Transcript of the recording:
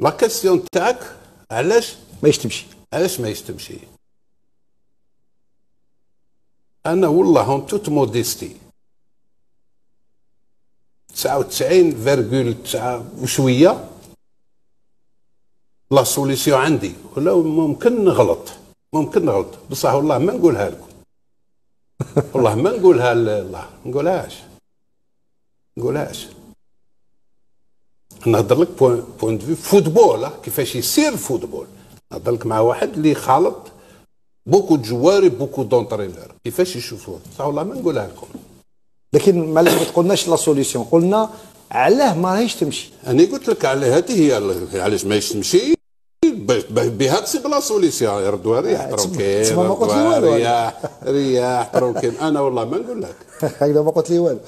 لا كاستيون تاعك علاش ما يشتمشي علاش ما يشتمشي انا والله هون توت موديستي 99 فيرغول 9 وشويه لا سوليسيون عندي ولو ممكن نغلط ممكن نغلط بصح والله ما نقولها لكم والله ما نقولها الله نقولهاش نقولهاش نهضر لك بوان دو فوتبول كيفاش يصير فوتبول نهضر لك مع واحد اللي خالط بوكو جوار بوكو دونترينور كيفاش يشوفوه صح والله ما نقولها لكم لكن ما تقولناش لا سوليسيون قلنا علاه ما راهيش تمشي انا قلت لك على هذه هي علاش ما تمشي بها تصيب لا سوليسيون يردوها آه، رياح تروكين ما قلت لي والو رياح رياح تروكين انا والله ما نقول لك هكذا ما قلت لي والو